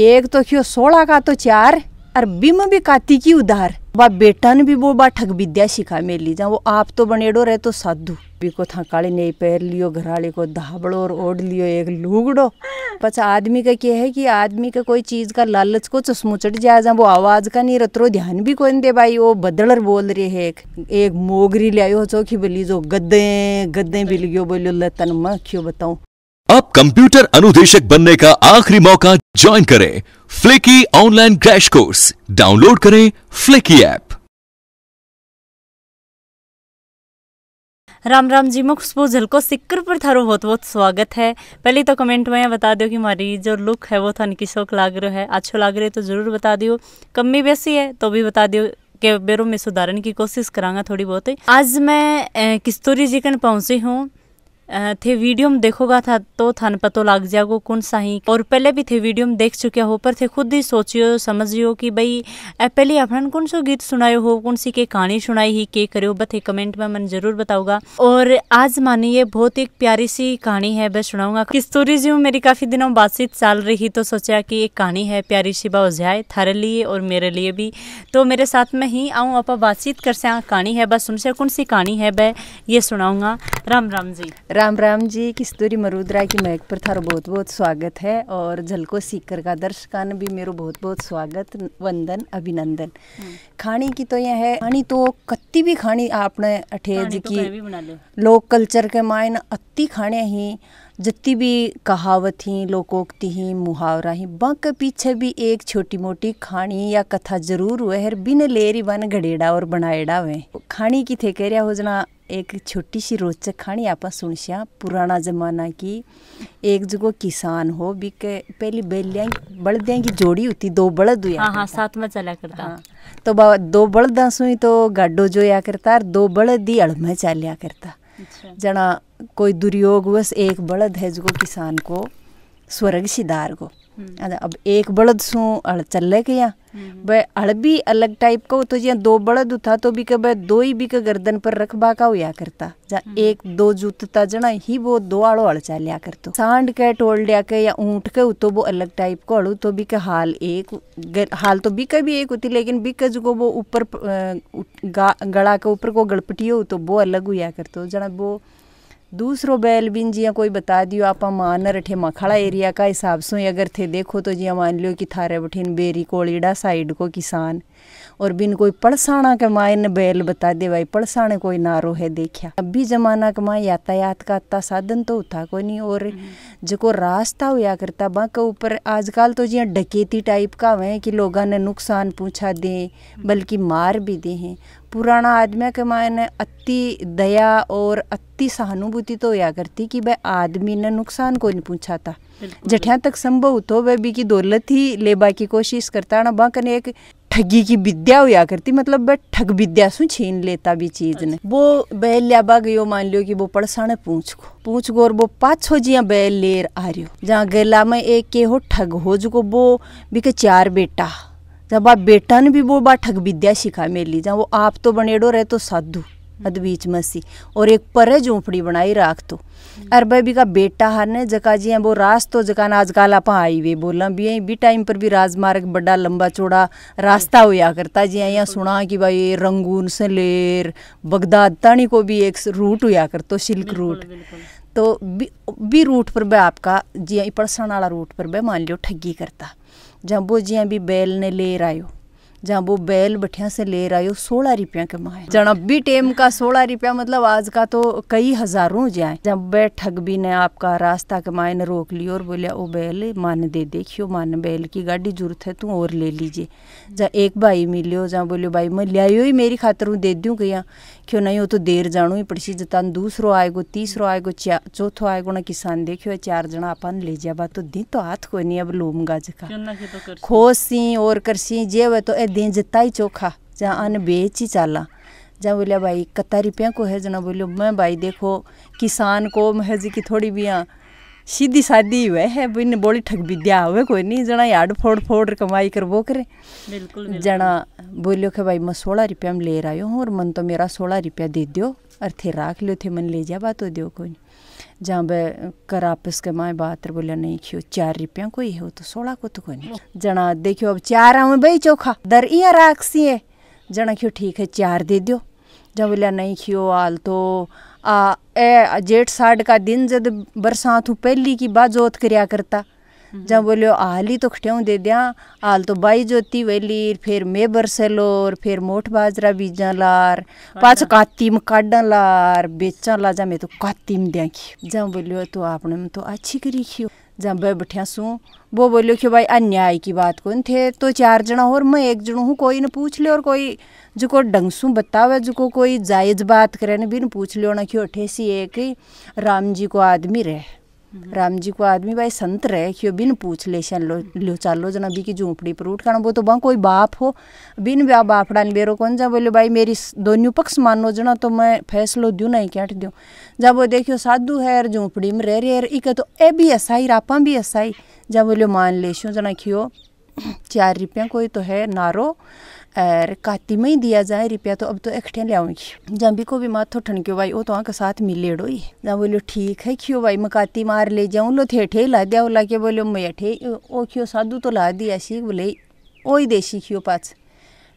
एक तो क्यों सोलह का तो चार और बिम भी काती की उधार बा बेटा ने भी वो बा ठग विद्या सिखा मे जा वो आप तो बनेडो रहे तो साधु को था काली नहीं पैर लियो घराले को धाबड़ो और ओढ़ लियो एक लूगड़ो पच आदमी का क्या है कि आदमी का कोई चीज का लालच को चश्मो चढ़ जाए जा वो आवाज का नहीं रतरो ध्यान भी कोई दे भाई वो बदलर बोल रहे है एक एक मोगरी लिया चौखी चौकी बोली जो गद्दे गद्दे भी लियो बोलियो लतन मैं क्यों कंप्यूटर अनुदेशक बनने का आखिरी मौका ज्वाइन करें Flicky online crash course download करें फ्लिकी ऐप राम राम जी मुख स्पोजल को सिक्कर पर थारो बहुत बहुत स्वागत है पहले तो कमेंट में बता दियो कि हमारी जो लुक है वो थान तो शौक लाग रहा है अच्छो लाग रहे तो ज़रूर बता दियो कमी बेसी है तो भी बता दियो के बेरो में सुधारने की कोशिश करांगा थोड़ी बहुत आज मैं किस्तूरी जी कन पहुंची हूँ थे वीडियो में देखोगा था तो थान पतो लग जागो कौन सा ही और पहले भी थे वीडियो में देख चुके हो पर थे खुद ही सोचियो समझियो कि भाई पहले अपन कौन सो गीत सुनायो हो कौन सी के कहानी सुनाई ही के करो बथे कमेंट में मन जरूर बताऊंगा और आज मानिए बहुत एक प्यारी सी कहानी है मैं सुनाऊंगा कि स्टोरी जी मेरी काफी दिनों बातचीत चल रही तो सोचा की एक कहानी है प्यारी सी बाजाए थारे लिए और मेरे लिए भी तो मेरे साथ में ही आऊँ आप बातचीत कर से हाँ, कहानी है बस उनसे कौन सी कहानी है मैं ये सुनाऊंगा राम राम जी राम राम जी किस्तूरी मरुद्रा की महक पर थारो बहुत बहुत स्वागत है और झलको सीकर का दर्शकान भी मेरो बहुत बहुत स्वागत वंदन अभिनंदन हम्म। खाने की तो यह है खानी तो कत्ती भी खानी आपने अठेज तो की तो लोक कल्चर के मायने अति खाने ही जितनी भी कहावत ही लोकोक्ति ही मुहावरा ही बंक पीछे भी एक छोटी मोटी खानी या कथा जरूर हुए है बिन लेरी बन घड़ेड़ा और बनाएड़ा हुए खानी की थे कह रहा हो जना एक छोटी सी रोचक कहानी आप सुनसिया पुराना जमाना की एक जगह किसान हो भी के पहली बैलिया बल्दिया की जोड़ी होती दो बड़द हुई हाँ, हाँ, साथ में चला करता हाँ, तो दो बड़दा सुई तो गाडो जोया करता और दो बड़द ही अड़ में चलिया करता अच्छा। जना कोई बस एक बड़द है जो किसान को स्वर्ग सिदार को हम्म। अब एक बड़द सू हड़ चल के यहाँ वह हम्म। भी अलग टाइप का हो तो यहाँ दो बड़द था तो भी कब दो ही भी के गर्दन पर रखबा का हुआ करता जहाँ हम्म। एक दो जूतता जना ही वो दो आड़ो हड़ चालिया करतो सांड के टोल लिया के या ऊँट के तो वो अलग टाइप का अड़ू तो भी के हाल एक गर, हाल तो बिक भी एक होती लेकिन बिक जो वो ऊपर गड़ा के ऊपर को गड़पटी हो तो वो अलग हुआ करतो जना वो दूसरो बैल बिन जिया कोई बता दियो आप मान रठे मखड़ा एरिया का हिसाब से अगर थे देखो तो जिया मान लियो कि थारे बठिन बेरी कोलीड़ा साइड को किसान और बिन कोई पड़साना के माए ने बैल बता दे भाई पड़साने कोई नारो है देखा अभी जमाना के माए यातायात का इतना साधन तो था कोई नहीं और जो रास्ता हुआ करता बाँ के ऊपर आजकल तो जिया डकेती टाइप का हुए कि लोगों ने नुकसान पूछा दे बल्कि मार भी दे हैं पुराना आदमी के मायने अति दया और अति सहानुभूति तो या करती कि भाई आदमी ने नुकसान कोई नहीं पूछा था जठिया तक संभव तो वह भी की दौलत ही लेबा की कोशिश करता ना बाकन एक ठगी की विद्या हुआ करती मतलब वह ठग विद्या सु छीन लेता भी चीज ने अच्छा। वो बैल लिया गयो मान लियो कि वो पड़साने पूछ को पूछ गो और वो पाछो जिया बैल लेर आ रियो जहाँ गला में एक के हो ठग हो जो वो बिके चार बेटा जब आप बेटा ने भी वो बा ठग विद्या सिखा मेली जहाँ वो आप तो बनेडो रहे तो साधु अद मसी और एक परज झोंपड़ी बनाई राख तो अरे बेबी का बेटा हन जका जी वो रास्तो जका ना आजकल आप आई वे बोला भी है भी टाइम पर भी राजमार्ग बड़ा लंबा चौड़ा रास्ता हुआ करता जी यहाँ सुना कि भाई रंगून सलेर बगदाद तानी को भी एक रूट हुआ तो सिल्क रूट तो भी बी रूट पर भी आपका जी पड़सन वाला रूट पर भी मान लियो ठगी करता जब वो जी भी बैल ने लेर आयो जहाँ वो बैल बठिया से ले रहा हो सोलह रुपया कमाए माए जना भी टेम का सोलह रुपया मतलब आज का तो कई हजारों जाए जब बैठक ठग भी ने आपका रास्ता कमाए ने रोक लियो और बोलिया वो बैल मान दे देखियो मान बैल की गाड़ी जरूरत है तू और ले लीजिए जहाँ एक भाई मिलियो जहाँ बोलियो भाई मैं लिया ही मेरी खातर दे दू कहीं क्यों नहीं हो तो देर जाणो ही पड़सी जतान दूसरो आएगो तीसरो आएगो चौथो आएगो ना किसान देखियो चार जना अपन ले जाबा तो दी तो हाथ कोई नहीं अब लोम गाज का तो खोसी और करसी जे वे तो ए दे जताई चोखा जहाँ अन बेच ही चाला जहाँ बोलिया भाई कत्ता रुपया को है जना बोलियो मैं भाई देखो किसान को महज की थोड़ी भी यहाँ सीधी सादी हुए है इन बोली ठग विद्या हुए कोई नहीं जना याड फोड़ फोड़ कमाई कर वो करे बिल्कुल जना बोलियो के भाई मैं सोलह रुपया में ले रहा हूँ और मन तो मेरा सोलह रुपया दे दियो और थे राख लियो थे मन ले जा बात हो दियो कोई जहाँ बे कर आपस के माए बात बोलिया नहीं खियो चार रुपया कोई है वो तो सोलह को तो कोई नहीं जना देखियो अब चार आऊँ भाई चोखा दर इं राख सी है जना खियो ठीक है चार दे दियो जब बोलिया नहीं खियो आल तो ए जेठ साढ़ का दिन जद बरसात हूँ पहली की बाजोत करया करता हम्म। जब बोलियो हाल ही तो खट्याऊ दे दिया हाल तो बाई जोती वेली फिर मैं बरसेलोर फिर मोठ बाजरा बीजा लार पाच काती में लार बेचा ला जा मैं तो काती में दिया जब बोलियो तो आपने तो अच्छी करी खियो जहाँ जब बठियासूँ वो बोलो कि भाई अन्याय की बात कौन थे तो चार जना और मैं एक जनू हूँ कोई न पूछ लो और कोई जो को डंगसू बतावे जो को कोई जायज़ बात करे न भी न पूछ लियो ना कि सी एक राम जी को आदमी रहे हम्म। राम जी को आदमी भाई संत रहे कि बिन पूछ ले शन लो हम्म। लो चालो जना अभी की झोंपड़ी पर उठ वो तो बा कोई बाप हो बिन ब्या बापड़ा ने बेरो कौन जा बोले भाई मेरी दोनों पक्ष मानो जना तो मैं फैसलो ना नहीं कैंट दू जब वो देखियो साधु है यार झोंपड़ी में रह रही यार इक तो ए भी ही रापा भी ही जब बोलियो मान ले जना खियो चार रुपया कोई तो है नारो और काती में ही दिया जाए रुपया तो अब तो इकट्ठे लियाऊंगी जम्बी को भी माथो ठनक्यो भाई वो तो के साथ मिलेड़ो ही जहाँ बोलो ठीक है क्यों भाई मैं काती मार ले जाऊँ लो थे ठे ला दिया ला के बोलो मैं ठे ओ क्यों साधु तो ला दिया सी बोले ओ ही देसी सीखियो पाच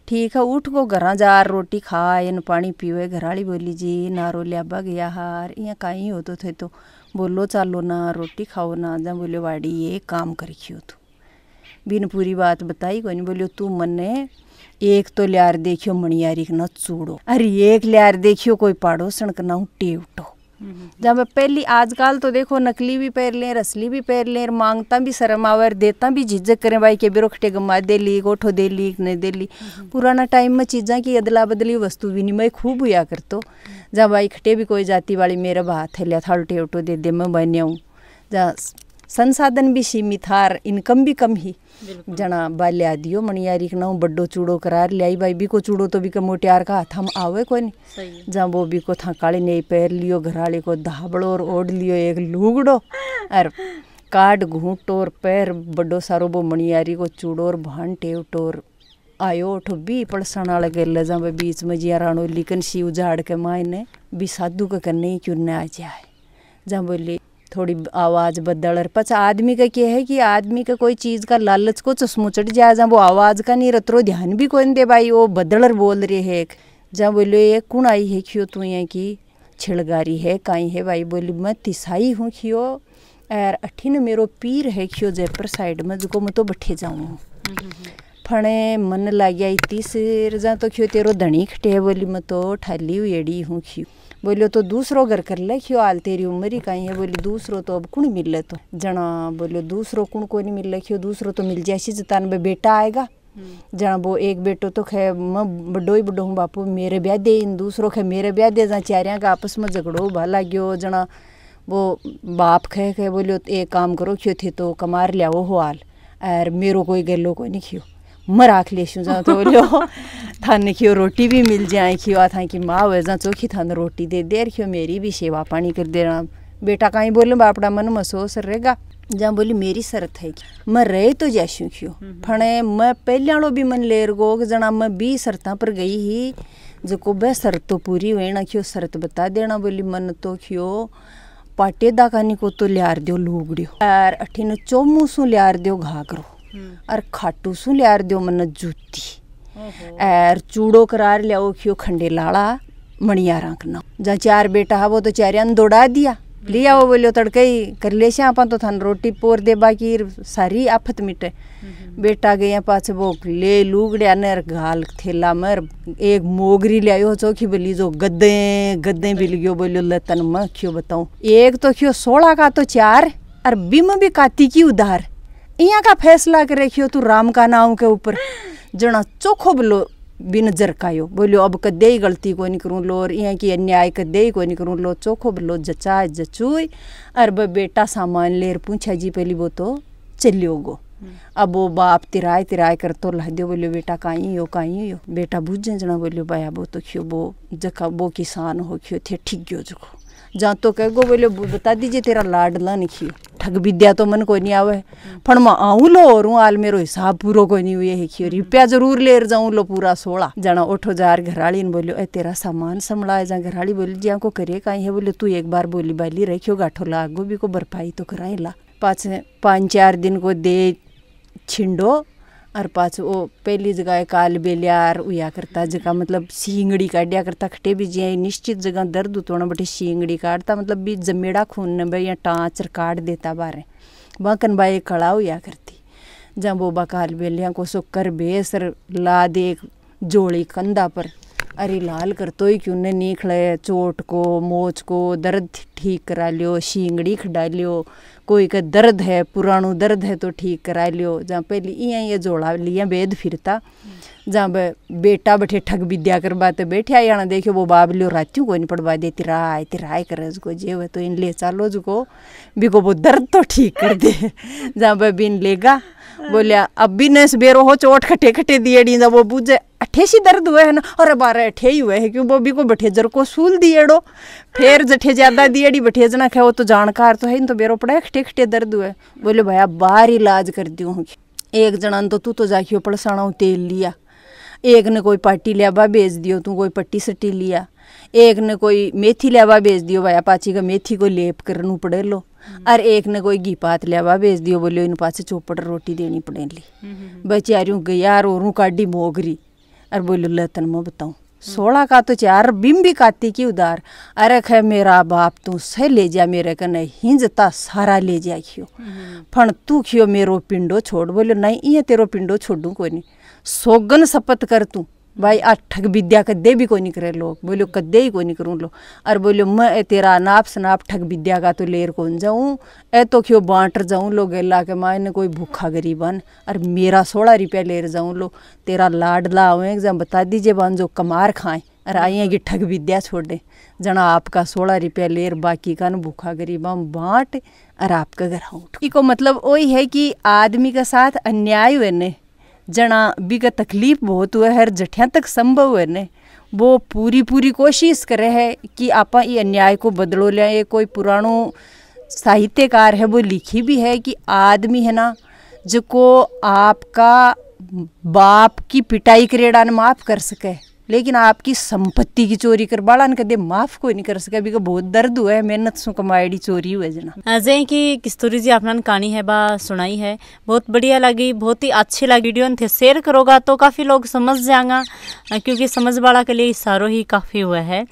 ठीक है उठ को घर जा रोटी खाए न पानी पीवे घराली बोली जी ना लिया लियाबा गया हार इं का हो तो थे तो बोलो चालो ना रोटी खाओ ना जा बोलियो वाड़ी ये काम कर खियो तू बिन पूरी बात बताई कोई नहीं बोलियो तू मने एक तो लियार देखियो मणियारी ना चूड़ो अरे एक लियार देखियो कोई पाड़ोसन का ना टेवटो जब पहली आजकल तो देखो नकली भी पैर लें रसली भी पैर लें मांगता भी शर्म देता भी झिझक करें भाई के बेरोखटे गमा दे ली गोठो दे ली नहीं दे ली पुराना टाइम में चीज़ा की अदला बदली वस्तु विनिमय खूब हुआ कर तो जब भाई खटे भी कोई जाति वाली मेरा बात है लिया था उल्टे उल्टो दे दे मैं बन जा संसाधन भी सीमित हार इनकम भी कम ही जना बाले आदियो मणियारी के बड्डो चूड़ो करार लियाई भाई भी को चूड़ो तो भी के मोटियार का हाथ हम आवे कोई नहीं जहाँ वो भी को था काली नहीं पैर लियो घराले को धाबड़ो और ओढ़ लियो एक लूगड़ो और काट घूटो और पैर बड्डो सारो वो मणियारी को चूड़ो और भान टेवटो और आयो उठ भी पड़सना लगे लजा भाई बीच में जिया राणो लिकन सी उजाड़ के मायने भी साधु का करने ही चुनने आ जाए जहाँ बोली थोड़ी आवाज़ बदल और पच आदमी का क्या है कि आदमी का कोई चीज़ का लालच को चश्मो चढ़ जाए जहाँ वो आवाज़ का नहीं रतरो ध्यान भी कौन दे भाई वो बदलर बोल रहे है जहाँ बोलो ये कौन आई है क्यों तू यहाँ की छिड़गारी है काई है भाई बोली मैं तिसाई हूँ खियो और अठिन मेरो पीर है खियो जयपुर साइड में जो मैं तो बैठे जाऊँ हम्म, हम्म, हम्म। फणे मन लाग्या इतनी सिर जा तो क्यों तेरो धनी खटे बोली मैं तो ठाली हुई एड़ी हूँ खी बोलियो तो दूसरो घर कर ले क्यों हाल तेरी उम्र ही कहीं है बोली दूसरो तो अब कुण मिल मिले तो जना बोलियो दूसरो कुण को नहीं मिल मिले क्यों दूसरो तो मिल जाए जतान में बेटा आएगा जना वो एक बेटो तो खे मैं बड्डो ही बड्डो हूँ बापू मेरे ब्याह दे इन दूसरो खे मेरे ब्याह दे जा चारियाँ का आपस में झगड़ो भला गयो जना वो बाप खे खे बोलियो एक काम करो क्यों थे तो कमार लिया हो हाल और मेरो कोई गलो को नहीं खियो मराखले शू जा तो लो थाने खियो रोटी भी मिल जाए खियो आ था कि माँ वैसा चोखी तो थान रोटी दे दे रखियो मेरी भी सेवा पानी कर दे रहा बेटा कहीं बोलो बापड़ा मन महसूस रहेगा जहाँ बोली मेरी शरत है मैं रहे तो जैसू क्यों हम्म, हम्म। फणे मैं पहलियाणो भी मन लेर गो जना मैं भी शरत पर गई ही जो बह शरत तो पूरी हुई ना क्यों शरत बता देना बोली मन तो क्यों पाटेदा कानी को तो लियार दियो लूगड़ियो और अठीन चोमू सू लियार दियो घा करो और हम्म। खाटू सू लिया दियो मन जूती एर चूड़ो करार लियाओ खियो खंडे लाला मणियारा ना जहाँ चार बेटा है वो तो चारिया ने दौड़ा दिया ले आओ हम्म। बोलो तड़के ही कर ले अपन तो थान रोटी पोर दे बाकी सारी आफत मिटे हम्म। बेटा गए पास वो ले लूगड़िया ने गाल थेला मर एक मोगरी ले आयो चौखी बोली जो गद्दे गद्दे बिल गयो बोलो लतन मैं क्यों एक तो क्यों सोलह का तो चार और बिम भी काती की उधार इहाँ का फैसला कर रखियो तू राम का नाव के ऊपर जना चोखो बोलो बिन जरकायो बोलियो अब कदे ही गलती कोई नहीं करूँ लो और यहाँ की अन्याय कदे ही कोई नहीं करूँ लो चोखो बोलो जचाए जचुई अरे बेटा सामान लेर पूछा जी पहली वो तो चलियो गो अब वो बाप तिराए तिराए कर तो लह दियो बोलियो बेटा काई यो काई यो बेटा बुझे जना बोलियो भाई अब तो खियो वो जका वो किसान हो खियो थे ठीक गयो जको जहाँ तो कह गो बोले बता दीजिए तेरा लाडला नहीं ठग विद्या तो मन कोई नहीं आवे पर मैं आऊँ लो और आल मेरो हिसाब पूरा कोई नहीं हुए है रुपया जरूर लेर जाऊँ लो पूरा सोड़ा जना उठो जार घराली ने बोलियो ए तेरा सामान संभलाए जा घराली बोली जी को करे का है बोले तू एक बार बोली बाली रखियो गाठो लागो भी को भरपाई तो कराए ला पाँच पाँच चार दिन को दे छिंडो और पाछो ओ पहली जगह काल बेलियार हुआ करता जगह मतलब सींगड़ी काटिया करता खटे भी जिया निश्चित जगह दर्द उतोना बटे सींगड़ी काटता मतलब भी जमेड़ा खून ने भाई या टाँचर काट देता बारे बाकन बाई खड़ा हुआ करती जहाँ बोबा काल बेलिया को सो कर बेसर ला दे जोड़ी कंधा पर अरे लाल कर तो ही क्यों नहीं खड़े चोट को मोच को दर्द ठीक करा लियो शींगड़ी खड़ा लियो कोई का दर्द है पुराणो दर्द है तो ठीक करा लियो जहाँ पहले इया ये जोड़ा लिया बेद फिरता जहाँ पे बेटा बैठे ठग विद्या कर तो बैठे आना देखियो वो बाब लियो रातियों को नहीं पढ़वा देती राय तिराय करे उसको जे हुए तो इन ले चालो जो बिको वो दर्द तो ठीक कर दे जहाँ बे बिन लेगा बोलिया अभी ने सवेरो हो चोट खटे खटे दिए डींदा वो बूझे अठे सी दर्द हुए है ना और बारह अठे ही हुए है क्यों वो भी को बठेजर को सूल दिएड़ो फिर जठे ज्यादा दिएड़ी बठेजना खे वो तो जानकार तो है इन तो बेरो पड़ा खटे खटे दर्द हुए बोले भैया बाहर इलाज कर दियो एक जना तो तू तो जाखियो पड़साणा तेल लिया एक ने कोई पार्टी लियाबा बेच दियो तू कोई पट्टी सट्टी लिया एक ने कोई मेथी लियाबा बेच दियो भाया पाची का मेथी को लेप करनू पड़े लो और हम्म। एक ने कोई घी पात लियावा बेच दियो बोलियो इन पास चौपड़ रोटी देनी पड़ेली बेचारियों गया और काढ़ी मोगरी और बोलो लतन मैं बताऊँ हम्म। सोलह का तो चार बिम भी काती की उदार अरे खे मेरा बाप तू से ले जा मेरे कने हिंजता सारा ले जा खियो हम्म, फण तू खियो मेरो पिंडो छोड़ बोलो नहीं ये तेरो पिंडो छोड़ू कोई नहीं सोगन सपत कर तू भाई अठक विद्या कदे भी कोई नहीं करे लोग बोलो कदे ही कोई नहीं करूँ लो और बोलो मैं तेरा नाप सनाप ठग विद्या का तो लेर कौन जाऊँ ए तो क्यों बांट जाऊँ लो गेला के माँ ने कोई भूखा गरीबन और मेरा सोलह रुपया लेर जाऊँ लो तेरा लाडला आवे जब बता दीजिए बन जो कमार खाए और आई कि ठग विद्या छोड़ दे जना आपका सोलह रुपया लेर बाकी का न भूखा गरीबा बांट और आपका घर आउट हाँ इको मतलब वही है कि आदमी के साथ अन्याय हुए ने जना का तकलीफ बहुत हुआ है जठिया तक संभव है ने वो पूरी पूरी कोशिश करे है कि आप ये अन्याय को बदलो लें ये कोई पुराणो साहित्यकार है वो लिखी भी है कि आदमी है ना जो को आपका बाप की पिटाई करेड़ा ने माफ़ कर सके लेकिन आपकी संपत्ति की चोरी कर बाला ने कदे माफ कोई नहीं कर सका भी बहुत दर्द हुआ है मेहनत सु कमाई चोरी हुआ जना अजय की किस्तूरी जी आपने कहानी है बा सुनाई है बहुत बढ़िया लगी बहुत ही अच्छी लगी वीडियो थे शेयर करोगा तो काफ़ी लोग समझ जाएगा क्योंकि समझ वाला के लिए इशारों ही काफ़ी हुआ है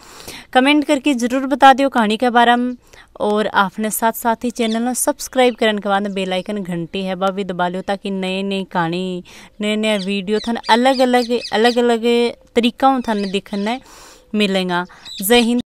कमेंट करके ज़रूर बता दियो कहानी के बारे में और आपने साथ साथ ही चैनल में सब्सक्राइब करने के बाद बेल आइकन घंटी है बाबी भी दबा लियो ताकि नए नई कहानी नए नए वीडियो थन अलग अलग अलग अलग तरीक़ों थन दिखने मिलेगा जय हिंद